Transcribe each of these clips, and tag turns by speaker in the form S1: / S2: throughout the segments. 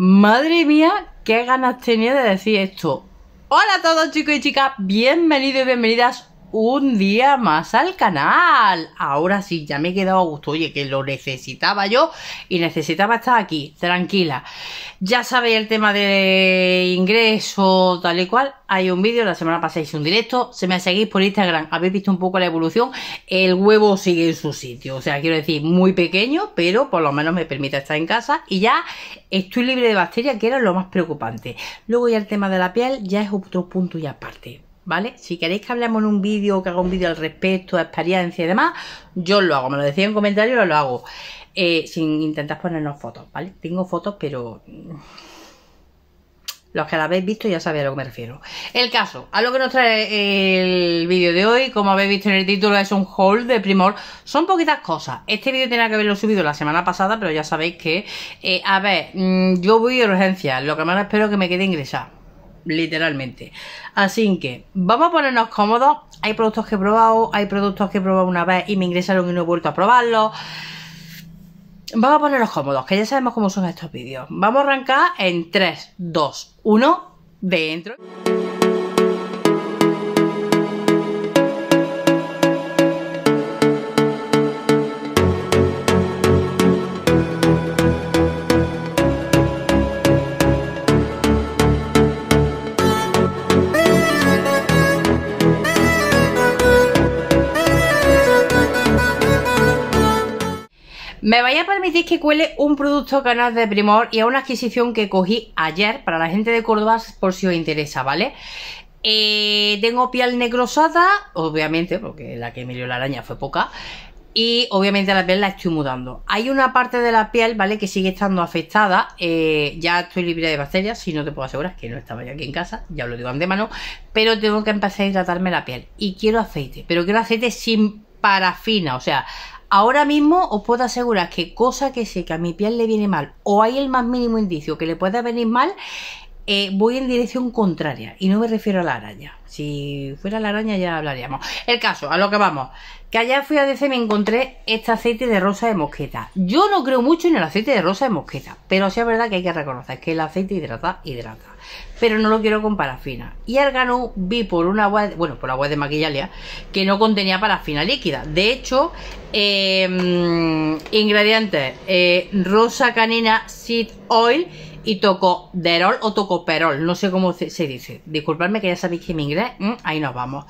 S1: Madre mía, qué ganas tenía de decir esto. Hola a todos chicos y chicas, bienvenidos y bienvenidas un día más al canal. Ahora sí, ya me he quedado a gusto. Oye, que lo necesitaba yo y necesitaba estar aquí, tranquila. Ya sabéis el tema de ingreso, tal y cual. Hay un vídeo, la semana pasada hice un directo. Se me seguís por Instagram, habéis visto un poco la evolución. El huevo sigue en su sitio. O sea, quiero decir, muy pequeño, pero por lo menos me permite estar en casa. Y ya estoy libre de bacterias, que era lo más preocupante. Luego ya el tema de la piel ya es otro punto y aparte ¿vale? Si queréis que hablemos en un vídeo, que haga un vídeo al respecto, a experiencia y demás, yo lo hago, me lo decía en comentarios, lo hago, eh, sin intentar ponernos fotos, ¿vale? Tengo fotos, pero... Mm, los que la habéis visto ya sabéis a lo que me refiero. El caso, a lo que nos trae el vídeo de hoy, como habéis visto en el título, es un haul de Primor. Son poquitas cosas. Este vídeo tenía que haberlo subido la semana pasada, pero ya sabéis que... Eh, a ver, mm, yo voy de urgencia. Lo que más espero es que me quede ingresado literalmente. Así que vamos a ponernos cómodos. Hay productos que he probado, hay productos que he probado una vez y me ingresaron y no he vuelto a probarlos. Vamos a ponernos cómodos, que ya sabemos cómo son estos vídeos. Vamos a arrancar en 3, 2, 1, dentro. Me vais a permitir que cuele un producto que de Primor y a una adquisición que cogí ayer para la gente de Córdoba por si os interesa, ¿vale? Eh, tengo piel negrosada obviamente, porque la que me dio la araña fue poca. Y obviamente la piel la estoy mudando. Hay una parte de la piel, ¿vale? Que sigue estando afectada. Eh, ya estoy libre de bacterias, si no te puedo asegurar que no estaba ya aquí en casa, ya os lo digo mano Pero tengo que empezar a hidratarme la piel. Y quiero aceite, pero quiero aceite sin parafina, o sea, Ahora mismo os puedo asegurar que cosa que sé que a mi piel le viene mal o hay el más mínimo indicio que le pueda venir mal, eh, voy en dirección contraria y no me refiero a la araña. Si fuera la araña ya hablaríamos. El caso, a lo que vamos. Que allá fui a DC y me encontré este aceite de rosa de mosqueta. Yo no creo mucho en el aceite de rosa de mosqueta, pero sí es verdad que hay que reconocer que el aceite hidrata, hidrata. Pero no lo quiero con parafina. Y ganó vi por una agua, bueno, por agua de maquillalia, que no contenía parafina líquida. De hecho, em, ingredientes, eh, rosa canina seed oil y toco derol o toco perol no sé cómo se dice. Disculpadme que ya sabéis que mi inglés, mm, ahí nos vamos.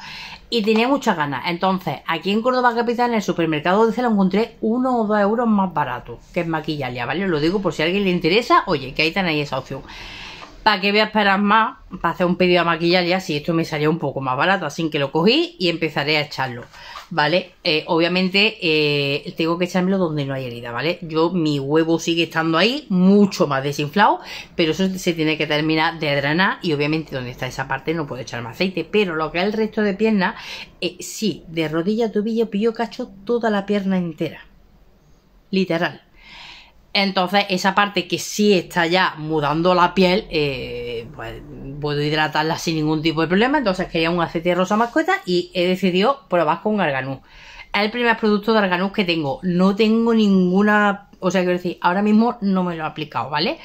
S1: Y tenía muchas ganas. Entonces, aquí en Córdoba Capital, en el supermercado de lo encontré uno o dos euros más barato, que es maquillalia, ¿vale? Os lo digo por si a alguien le interesa, oye, que ahí tenéis esa opción. ¿Para que voy a esperar más para hacer un pedido a maquillalia si esto me salía un poco más barato? Así que lo cogí y empezaré a echarlo. ¿vale? Eh, obviamente eh, tengo que echármelo donde no hay herida, ¿vale? Yo, mi huevo sigue estando ahí, mucho más desinflado, pero eso se tiene que terminar de drenar y obviamente donde está esa parte no puedo echar más aceite, pero lo que es el resto de pierna, eh, sí, de rodilla a tobillo, pillo cacho toda la pierna entera, literal. Entonces, esa parte que sí está ya mudando la piel, eh, pues puedo hidratarla sin ningún tipo de problema. Entonces, quería un aceite rosa mascota y he decidido probar con arganus Es el primer producto de arganus que tengo. No tengo ninguna. O sea, quiero decir, ahora mismo no me lo he aplicado, ¿vale?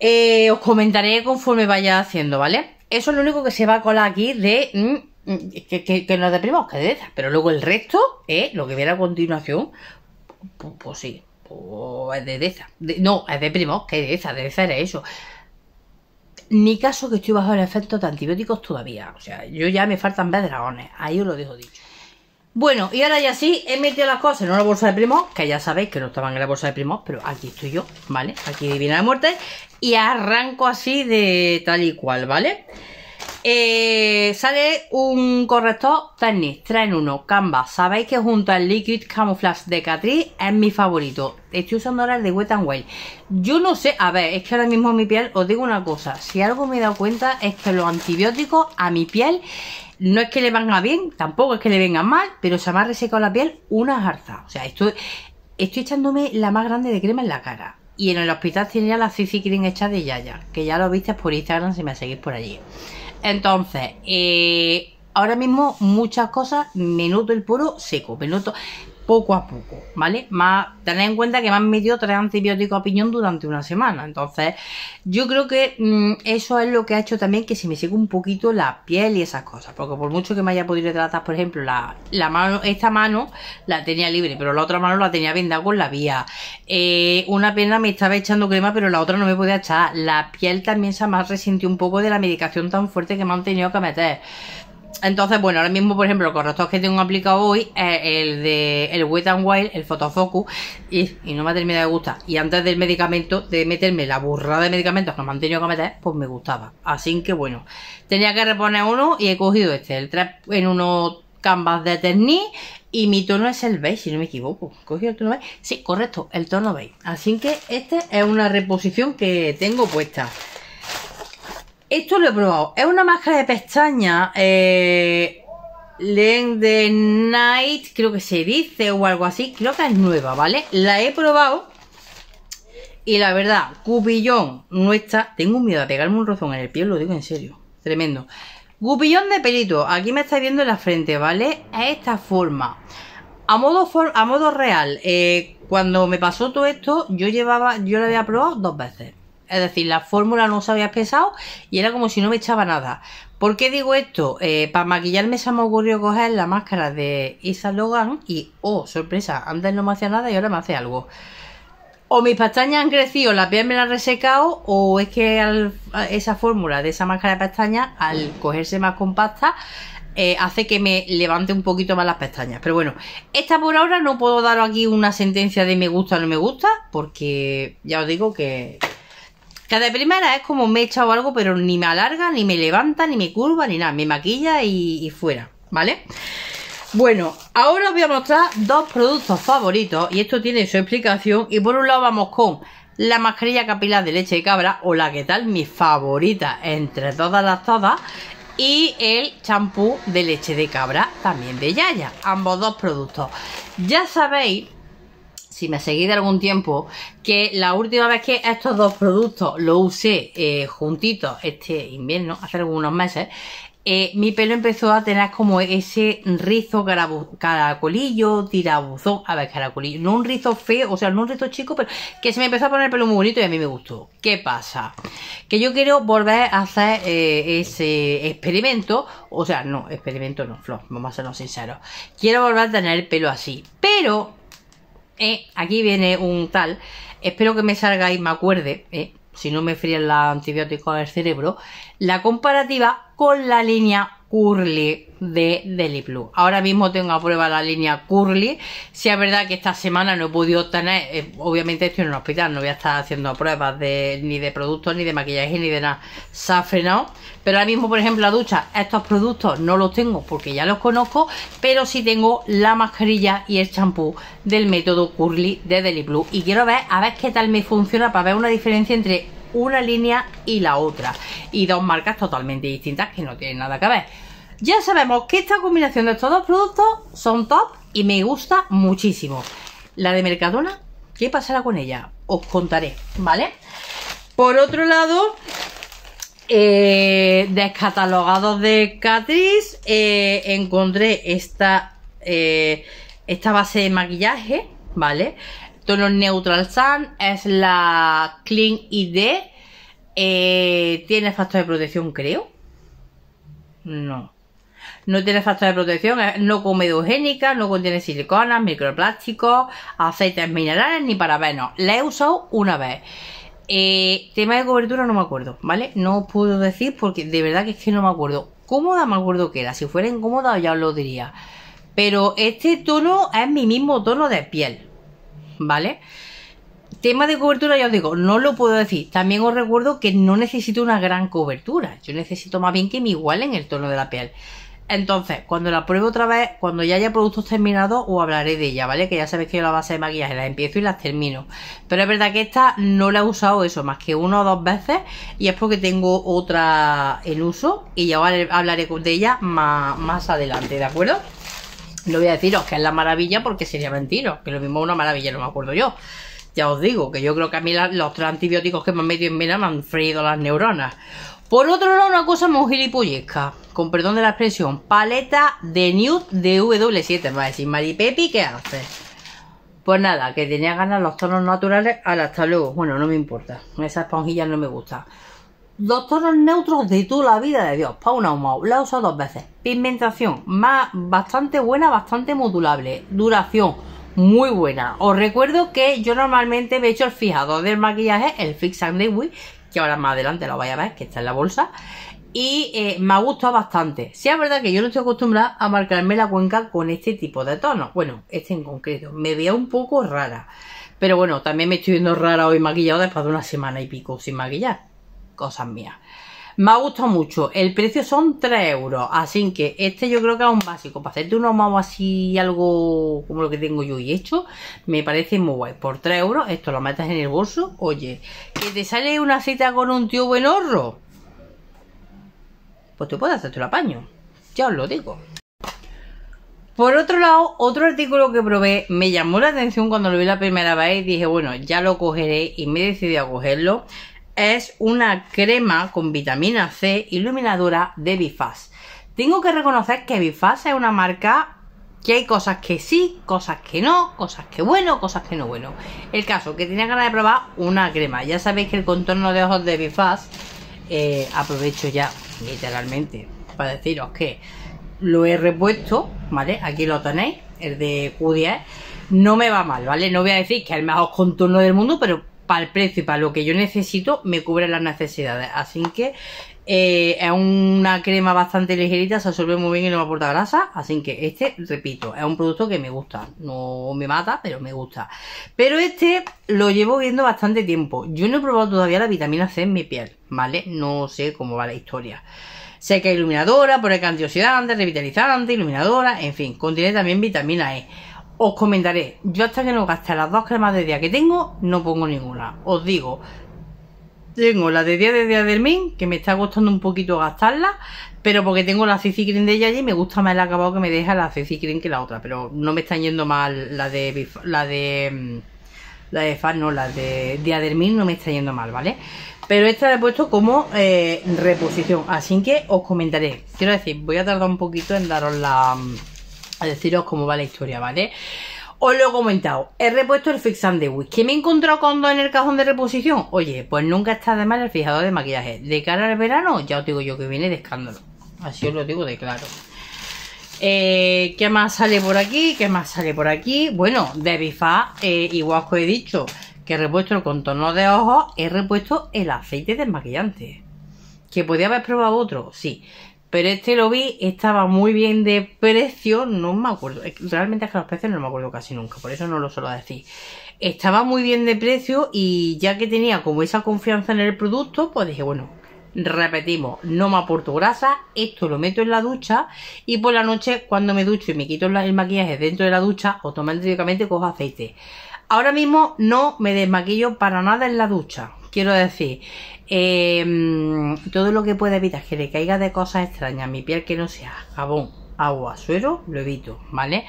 S1: Eh, os comentaré conforme vaya haciendo, ¿vale? Eso es lo único que se va a colar aquí de. Mm, mm, que, que, que nos deprimamos, que de Pero luego el resto, lo que viene a continuación, pues sí, o oh, es de Deza. no, es de primos que Deza, Deza era eso. Ni caso que estoy bajo el efecto de antibióticos todavía. O sea, yo ya me faltan ver dragones. Ahí os lo dejo dicho. Bueno, y ahora ya sí, he metido las cosas en una bolsa de primos, que ya sabéis que no estaban en la bolsa de primos, pero aquí estoy yo, ¿vale? Aquí viene la muerte, y arranco así de tal y cual, ¿vale? vale eh, sale un corrector Technic 3 en 1 Canva. Sabéis que junto al Liquid Camouflage de Catrice es mi favorito. Estoy usando ahora el de Wet and Wild. Yo no sé, a ver, es que ahora mismo mi piel, os digo una cosa. Si algo me he dado cuenta es que los antibióticos a mi piel no es que le a bien, tampoco es que le vengan mal, pero se me ha resecado la piel una jarza. O sea, estoy, echándome la más grande de crema en la cara. Y en el hospital tenía la Cici Cream hecha de Yaya, que ya lo viste por Instagram si me seguís por allí. Entonces, eh, ahora mismo muchas cosas, minuto el puro seco, minuto poco a poco, ¿vale? Más, tened en cuenta que me han metido tres antibióticos a piñón durante una semana, entonces yo creo que mm, eso es lo que ha hecho también que se me seque un poquito la piel y esas cosas, porque por mucho que me haya podido tratar, por ejemplo, la, mano, esta mano la tenía libre, pero la otra mano la tenía vendada con la vía, eh, una pena me estaba echando crema, pero la otra no me podía echar, la piel también se me ha resentido un poco de la medicación tan fuerte que me han tenido que meter entonces, bueno, ahora mismo, por ejemplo, el correcto que tengo aplicado hoy es el de el Wet and Wild, el Photofocus, y, no me ha terminado de gustar. Y antes del medicamento, de meterme la burrada de medicamentos que me han tenido que meter, pues me gustaba. Así que bueno, tenía que reponer uno y he cogido este, el 3 en unos canvas de Terni y mi tono es el beige, si no me equivoco. ¿Cogí el tono beige? Sí, correcto, el tono beige. Así que este es una reposición que tengo puesta. Esto lo he probado. Es una máscara de pestaña Eh, Lend the Night, creo que se dice o algo así. Creo que es nueva, ¿vale? La he probado. Y la verdad, cupillón no está. Tengo miedo a pegarme un rozón en el pie, lo digo en serio. Tremendo. Cupillón de pelito. Aquí me estáis viendo en la frente, ¿vale? A esta forma. A modo, a modo real, eh, cuando me pasó todo esto, yo llevaba, yo lo había probado dos veces. Es decir, la fórmula no se había pesado y era como si no me echaba nada. ¿Por qué digo esto? Eh, para maquillarme se me ocurrió coger la máscara de Isa Logan y, oh, sorpresa, antes no me hacía nada y ahora me hace algo. O mis pestañas han crecido, la piel me la ha resecado, o es que esa fórmula de esa máscara de pestañas, al cogerse más compacta, eh, hace que me levante un poquito más las pestañas. Pero bueno, esta por ahora no puedo dar aquí una sentencia de me gusta o no me gusta, porque ya os digo que que de primera es como me o algo, pero ni me alarga, ni me levanta, ni me curva, ni nada. Me maquilla y, y fuera, ¿vale? Bueno, ahora os voy a mostrar dos productos favoritos y esto tiene su explicación. Y por un lado vamos con la mascarilla capilar de leche de cabra o la que tal, mi favorita entre todas las todas. Y el champú de leche de cabra también de Yaya. Ambos dos productos. Ya sabéis si me seguís de algún tiempo, que la última vez que estos dos productos los usé eh, juntitos este invierno, hace algunos meses, eh, mi pelo empezó a tener como ese rizo caracolillo, tirabuzón, a ver, caracolillo, no un rizo feo, o sea, no un rizo chico, pero que se me empezó a poner el pelo muy bonito y a mí me gustó. ¿Qué pasa? Que yo quiero volver a hacer eh, ese experimento, o sea, no, experimento no, flor, vamos a ser sinceros. Quiero volver a tener el pelo así, pero eh, aquí viene un tal. Espero que me salga y me acuerde, eh, si no me fríen los antibióticos del cerebro, la comparativa con la línea Curly de Blue. Ahora mismo tengo a prueba la línea Curly. Si es verdad que esta semana no he podido tener, eh, obviamente estoy en un hospital, no voy a estar haciendo pruebas de, ni de productos, ni de maquillaje, ni de nada. Se ha frenado. Pero ahora mismo, por ejemplo, la ducha, estos productos no los tengo porque ya los conozco, pero sí tengo la mascarilla y el champú del método Curly de Deli Blue Y quiero ver a ver qué tal me funciona para ver una diferencia entre una línea y la otra. Y dos marcas totalmente distintas que no tienen nada que ver. Ya sabemos que esta combinación de estos dos productos son top y me gusta muchísimo. La de Mercadona, ¿qué pasará con ella? Os contaré, ¿vale? Por otro lado, eh, descatalogados de Catrice, eh, encontré esta, eh, esta base de maquillaje, ¿vale? tono Neutral Sun, es la Clean ID, eh, tiene factor de protección creo, no, no tiene factor de protección, no come no contiene siliconas, microplásticos, aceites minerales ni parabenos, la he usado una vez. Eh, tema de cobertura no me acuerdo, ¿vale? No os puedo decir porque de verdad que es que no me acuerdo. Cómoda me acuerdo que era, si fuera incómoda ya os lo diría. Pero este tono es mi mismo tono de piel. ¿vale? Tema de cobertura, ya os digo, no lo puedo decir. También os recuerdo que no necesito una gran cobertura. Yo necesito más bien que me igualen el tono de la piel. Entonces, cuando la pruebe otra vez, cuando ya haya productos terminados, os hablaré de ella, ¿vale? Que ya sabéis que yo la base de maquillaje las empiezo y las termino. Pero es verdad que esta no la he usado eso más que una o dos veces y es porque tengo otra en uso y ya os hablaré de ella más, más adelante, ¿de acuerdo? No voy a deciros que es la maravilla porque sería mentira, que lo mismo es una maravilla, no me acuerdo yo. Ya os digo, que yo creo que a mí los tres antibióticos que me han metido en vena me han freído las neuronas. Por otro lado, una cosa muy gilipollesca, con perdón de la expresión, paleta de nude de W7. Me va a decir, Maripepi, ¿qué haces? Pues nada, que tenía ganas los tonos naturales a hasta luego. Bueno, no me importa, esas esponjillas no me gusta Dos tonos neutros de toda la vida de Dios. una Naumau. La he usado dos veces. Pigmentación. Más, bastante buena, bastante modulable. Duración. Muy buena. Os recuerdo que yo normalmente me hecho el fijador del maquillaje, el Fix and Day que ahora más adelante lo vais a ver, que está en la bolsa. Y eh, me ha gustado bastante. Si es verdad que yo no estoy acostumbrada a marcarme la cuenca con este tipo de tonos. Bueno, este en concreto. Me veía un poco rara. Pero bueno, también me estoy viendo rara hoy maquillado después de una semana y pico sin maquillar cosas mías. Me ha gustado mucho. El precio son 3 euros. Así que este yo creo que es un básico. Para hacerte un ahumado así, algo como lo que tengo yo y hecho, me parece muy guay. Por 3 euros, esto lo metes en el bolso. Oye, que te sale una cita con un tío buen horro. Pues tú puedes hacerte el apaño. Ya os lo digo. Por otro lado, otro artículo que probé me llamó la atención cuando lo vi la primera vez y dije, bueno, ya lo cogeré y me decidí a cogerlo es una crema con vitamina C iluminadora de Bifaz. Tengo que reconocer que Bifaz es una marca que hay cosas que sí, cosas que no, cosas que bueno, cosas que no bueno. El caso, que tenía ganas de probar una crema. Ya sabéis que el contorno de ojos de Bifaz, eh, aprovecho ya literalmente para deciros que lo he repuesto, ¿vale? Aquí lo tenéis, el de Q10. No me va mal, ¿vale? No voy a decir que es el mejor contorno del mundo, pero para el precio y para lo que yo necesito, me cubre las necesidades. Así que eh, es una crema bastante ligerita, se absorbe muy bien y no me aporta grasa. Así que este, repito, es un producto que me gusta. No me mata, pero me gusta. Pero este lo llevo viendo bastante tiempo. Yo no he probado todavía la vitamina C en mi piel, ¿vale? No sé cómo va la historia. Sé que hay iluminadora, pone antioxidante, revitalizante, iluminadora, en fin, contiene también vitamina E os comentaré, yo hasta que no gaste las dos cremas de día que tengo, no pongo ninguna. Os digo, tengo la de día de día del min, que me está costando un poquito gastarla, pero porque tengo la CC Cream de ella y me gusta más el acabado que me deja la CC Cream que la otra, pero no me están yendo mal la de la de mm, la de Fan, no, la de Diadermin no me está yendo mal, ¿vale? Pero esta la he puesto como eh, reposición, así que os comentaré. Quiero decir, voy a tardar un poquito en daros la mm, a deciros cómo va la historia, ¿vale? Os lo he comentado, he repuesto el Fix and Dewy ¿Qué me he encontrado con dos en el cajón de reposición? Oye, pues nunca está de mal el fijador de maquillaje. De cara al verano, ya os digo yo que viene de escándalo. Así os lo digo de claro. Eh, ¿Qué más sale por aquí? ¿Qué más sale por aquí? Bueno, de bifa eh, igual que os he dicho que he repuesto el contorno de ojos, he repuesto el aceite desmaquillante. ¿Que podía haber probado otro? Sí. Pero este lo vi, estaba muy bien de precio, no me acuerdo. Realmente es que los precios no me acuerdo casi nunca, por eso no lo suelo decir. Estaba muy bien de precio y ya que tenía como esa confianza en el producto, pues dije, bueno, repetimos, no me aporto grasa, esto lo meto en la ducha y por la noche cuando me ducho y me quito el maquillaje dentro de la ducha, automáticamente cojo aceite. Ahora mismo no me desmaquillo para nada en la ducha, Quiero decir, em, todo lo que pueda evitar que le caiga de cosas extrañas mi piel que no sea jabón, agua, suero, lo evito, ¿vale?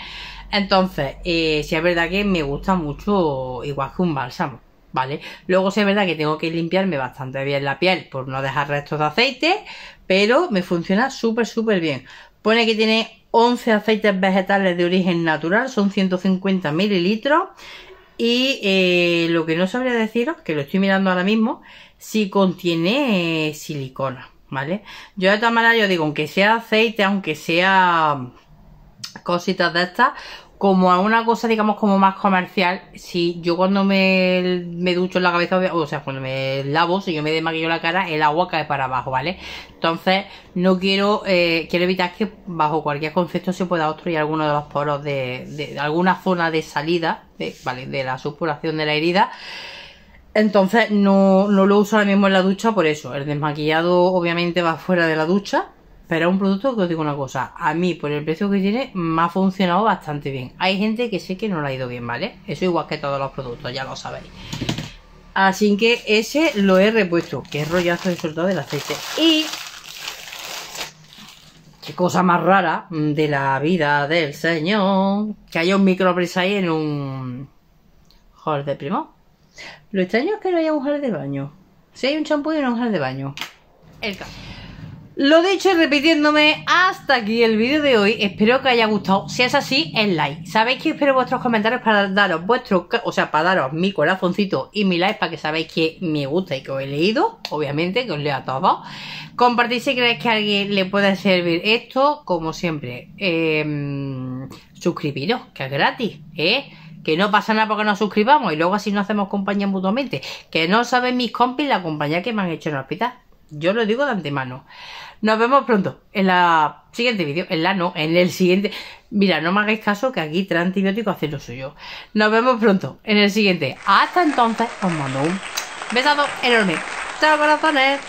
S1: Entonces, eh, si es verdad que me gusta mucho, igual que un bálsamo. ¿vale? Luego si es verdad que tengo que limpiarme bastante bien la piel por no dejar restos de aceite, pero me funciona súper, súper bien. Pone que tiene 11 aceites vegetales de origen natural, son 150 mililitros y eh, lo que no sabría deciros, que lo estoy mirando ahora mismo, si contiene silicona, ¿vale? Yo de todas yo digo, aunque sea aceite, aunque sea cositas de estas, como a una cosa, digamos, como más comercial, si yo cuando me, me ducho en la cabeza, o sea, cuando me lavo, si yo me desmaquillo la cara, el agua cae para abajo, ¿vale? Entonces, no quiero, eh, quiero evitar que bajo cualquier concepto se pueda obstruir alguno de los poros de, de, alguna zona de salida, ¿vale? De la supuración de la herida. Entonces, no, no lo uso ahora mismo en la ducha por eso. El desmaquillado, obviamente, va fuera de la ducha pero es un producto que os digo una cosa, a mí por el precio que tiene me ha funcionado bastante bien. Hay gente que sé que no le ha ido bien, ¿vale? Eso igual que todos los productos, ya lo sabéis. Así que ese lo he repuesto. Qué rollazo he soltado del aceite. Y... Qué cosa más rara de la vida del señor. Que haya un micropresa ahí en un... Joder de primo. Lo extraño es que no haya un de baño. Si hay un champú y no un jar de baño. El caso. Lo dicho y repitiéndome, hasta aquí el vídeo de hoy. Espero que haya gustado. Si es así, el like. Sabéis que espero vuestros comentarios para daros vuestros o sea, para daros mi corazoncito y mi like para que sabéis que me gusta y que os he leído. Obviamente, que os leo a todos. Compartid si creéis que a alguien le puede servir esto. Como siempre, em, suscribiros, que es gratis, ¿eh? que no pasa nada porque nos suscribamos y luego así no hacemos compañía mutuamente. Que no saben mis compis la compañía que me han hecho en el hospital. Yo lo digo de antemano. Nos vemos pronto en la siguiente vídeo. En la no, en el siguiente. Mira, no me hagáis caso que aquí trae antibiótico hace lo suyo. Nos vemos pronto en el siguiente. Hasta entonces, os mando un besado enorme. Chao, corazones.